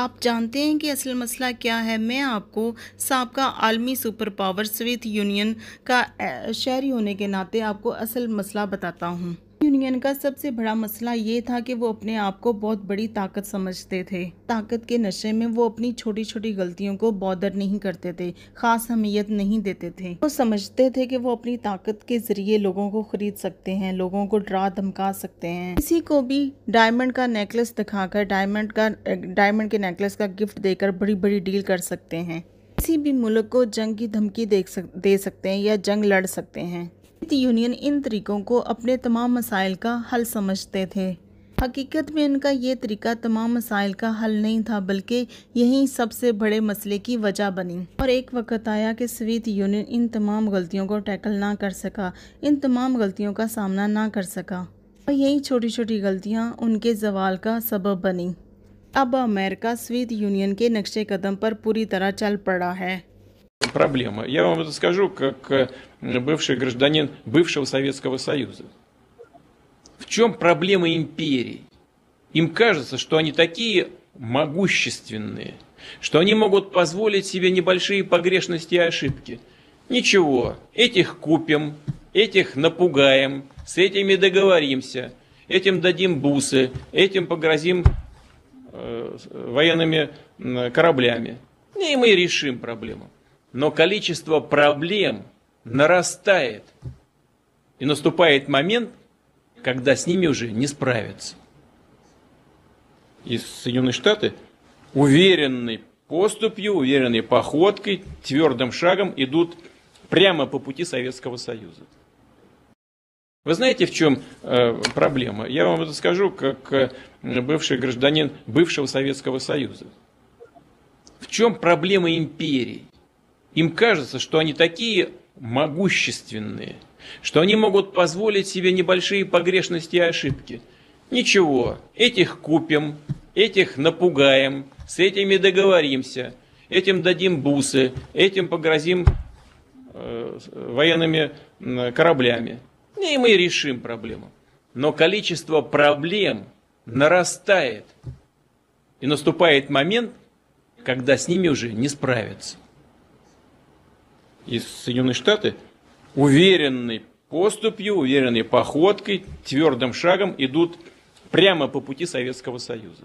आप जानते हैं कि असल मसला क्या है मैं आपको सबका आलमी सुपर पावर स्वित यूनियन का शहरी होने के नाते आपको असल मसला बताता हूँ यूनियन का सबसे बड़ा मसला ये था कि वो अपने आप को बहुत बड़ी ताकत समझते थे ताकत के नशे में वो अपनी छोटी छोटी गलतियों को बॉदर नहीं करते थे खास अहमियत नहीं देते थे वो समझते थे कि वो अपनी ताकत के जरिए लोगों को खरीद सकते हैं लोगों को ड्रा धमका सकते हैं किसी को भी डायमंड का नेकलेस दिखाकर डायमंड का डायमंड के नेकलेस का गिफ्ट देकर बड़ी बड़ी डील कर सकते हैं किसी भी मुल्क को जंग की धमकी सक, दे सकते हैं या जंग लड़ सकते हैं यूनियन इन तरीकों को अपने तमाम मसाइल का हल समझते थे हकीकत में इनका ये तरीका तमाम मसाइल का हल नहीं था बल्कि यही सबसे बड़े मसले की वजह बनी और एक वक्त आया कि सोवियत यूनियन इन तमाम गलतियों को टैकल ना कर सका इन तमाम गलतियों का सामना ना कर सका और यही छोटी छोटी गलतियाँ उनके जवाल का सबब बनी अब अमेरिका सोवियत यूनियन के नक्शे कदम पर पूरी तरह चल पड़ा है проблема. Я вам это скажу как э, бывший гражданин бывшего Советского Союза. В чем проблема империи? Им кажется, что они такие могущественные, что они могут позволить себе небольшие погрешности и ошибки. Ничего, этих купим, этих напугаем, с этими договоримся, этим дадим бусы, этим погрозим э, э военными кораблями. И мы решим проблему но количество проблем нарастает. И наступает момент, когда с ними уже не справятся. И Соединенные Штаты уверенной поступью, уверенной походкой, твердым шагом идут прямо по пути Советского Союза. Вы знаете, в чем э, проблема? Я вам это скажу как э, бывший гражданин бывшего Советского Союза. В чем проблема империи? Им кажется, что они такие могущественные, что они могут позволить себе небольшие погрешности и ошибки. Ничего, этих купим, этих напугаем, с этими договоримся, этим дадим бусы, этим погрозим э, э военными кораблями. И мы решим проблему. Но количество проблем нарастает. И наступает момент, когда с ними уже не справиться из Соединенных Штаты уверенной поступью, уверенной походкой, твердым шагом идут прямо по пути Советского Союза.